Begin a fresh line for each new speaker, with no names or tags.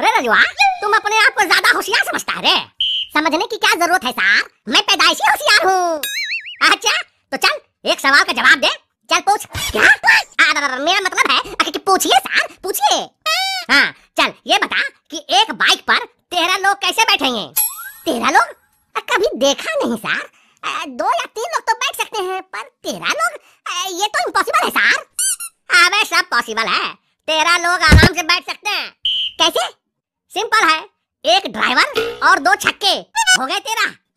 अरे रजुआ तुम अपने आप को ज्यादा होशियार समझता है रे समझने की क्या जरूरत है सर मैं पैदाइशी होशियार हूँ अच्छा तो चल एक सवाल का जवाब दे चल पूछ क्या आ, मेरा मतलब है कि पूछिए साहब पूछिए हाँ चल ये बता कि एक बाइक पर तेरह लोग कैसे बैठेंगे तेरह लोग कभी देखा नहीं सार दो या तीन लोग तो बैठ सकते हैं पर तेरह लोग ये तो इम्पॉसिबल है सार अबे हाँ, सब पॉसिबल है तेरह लोग आराम से बैठ सिंपल है एक ड्राइवर और दो छक्के हो गए तेरा